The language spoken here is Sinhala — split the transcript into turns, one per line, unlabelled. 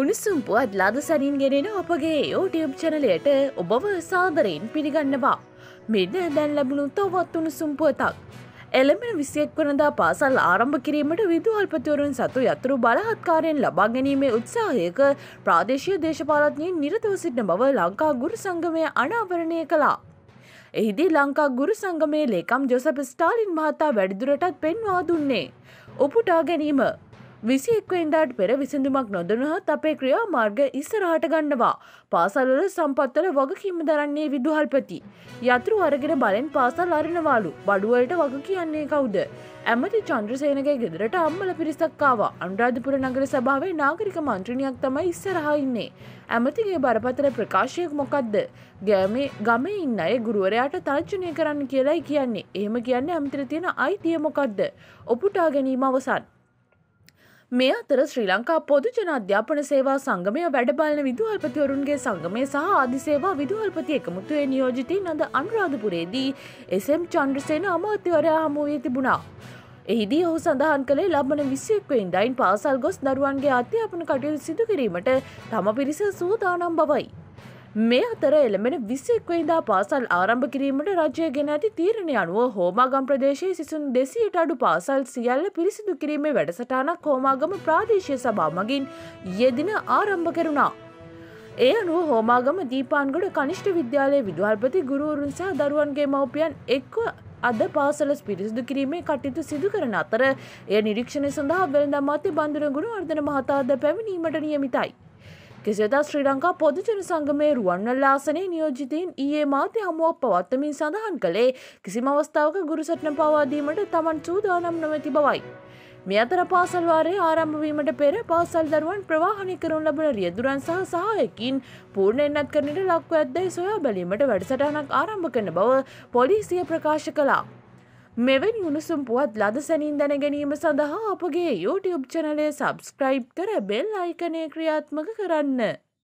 උණුසුම් පුවත් ලද සැනින් ගෙනෙන අපගේ YouTube චනලයට ඔබව සාදරයෙන් පිළිගන්නවා. මෙන්න දැන් ලැබුණු තවත් උණුසුම් පුවතක්. එළමෙන විසියෙක් වනදා පාසල් ආරම්භ කිරීමට විදුහල්පතිවරුන් සතු යතුරු බලහත්කාරයෙන් ලබා ගැනීමේ උත්සාහයක ප්‍රාදේශීය දේශපාලඥයින් නිරතව සිටින බව ලංකා ගුරු සංගමය අනාවරණය කළා. එහිදී ලංකා ගුරු සංගමේ ලේකම් ජොසප ස්ටාලින් මහතා වැඩිදුරටත් පෙන්වා දුන්නේ. උපුටා ගැනීම විසි එක්වෙන්දාට පෙර විසඳුමක් නොදනහොත් අපේ ක්‍රියා මාර්ග ඉස්සරහට ගන්නවා. පාසල්වල සම්පත්වල වගකීම දරන්නේ විදුහල්පති. යතුරු අරගෙන බලෙන් පාසල් අරනවාලු බඩුවලට වග කියන්නේ කවුද. ඇමති චන්ද්‍රසේනගේ ගෙදරට අම්මල පිරිසක්කාවා අන්රාධපුර නගර සභාවේ නාගරික මන්ත්‍රණයක් තමයි ඉස්සරහා ඉන්නේ. ඇමතිගේ බරපතල ප්‍රකාශයක් මොකක්ද. ගෑමේ ගමේ ඉන්න අය ගුරුවරයාට තර්ජනය කරන්න කියලයි කියන්නේ. එහෙම කියන්නේ ඇමතිර තියෙන අයිතිය මොකක්ද. ඔපුටා ගැනීම අවසන්. මේ අතර ශ්‍රී ලංකා පොදුජන අධ්‍යාපන සේවා සංගමය වැඩබලන විදුහල්පතිවරුන්ගේ සංගමය සහ ආදිසේවා විදුහල්පති එකමුතුවේ නියෝජිතීන් අද අනුරාධපුරේදී එසම් චන්ද්‍රසේන අමාත්‍යවරයා හමුවී තිබුණා. එහිදී ඔහු සඳහන් කළේ ලබන විශ්වක්වෙන් දයින් පාසල් ගොස් දරුවන්ගේ අධ්‍යාපන කටයුතු සිදු කිරීමට තම පිරිස සූදානම් බවයි. මේ අතර එළඹෙන විසික්වයිදා පාසල් ආරම්භ කිරීමට රජය ගෙන ඇති තීරණය අනුව හෝමාගම් ප්‍රදේශයේ සිසුන් දෙසීට අඩු පාසල් සියල්ල පිරිසිදු කිරීමේ වැඩසටානක් හෝමාගම ප්‍රාදේශය සභා මගින් යෙදින ආරම්භ කෙරුණා. ඒ අනුව හෝමාගම දීපාන්ගොඩ කනිෂ්ට විද්‍යාලයේ විදුහල්පති ගුරුවරුන් සහ දරුවන්ගේ මව්පියන් එක්ව අද පාසල පිරිසිදු කිරීමේ කටයුතු සිදු කරන අතර එය නිරීක්ෂණය සඳහා වෙළඳ අමාත්‍ය බන්දුරගුණ වර්ධන මහතාද පැමිණීමට නියමිතයි. කෙසේදා ශ්‍රී ලංකා පොදුජන සංගමේ රුවන්වැල්ල ආසනයේ නියෝජිතයින් ඊයේ මාතේ හමුවක් පවත්වමින් සඳහන් කළේ කිසිම අවස්ථාවක ගුරුසටන පවා දීමට තමන් සූදානම් නොමැති බවයි. මේ අතර පාසල් වාරයේ ආරම්භ වීමට පෙර පාසල් දරුවන් ප්‍රවාහනය කරනු ලබන රියදුරන් සහ සහායකින් පූර්ණ එන්නත් කරන්නට ලක්ව ඇද්දයි සොයා බැලීමට වැඩසටහනක් ආරම්භ කරන බව පොලිසිය ප්‍රකාශ කළා. මෙවැනි උණුසුම් පුවත් ලදසැනින් දැනගැනීම සඳහා අපගේ YouTube චනලය සබස්ක්‍රයිබ් කර බෙල් අයිකනය ක්‍රියාත්මක කරන්න.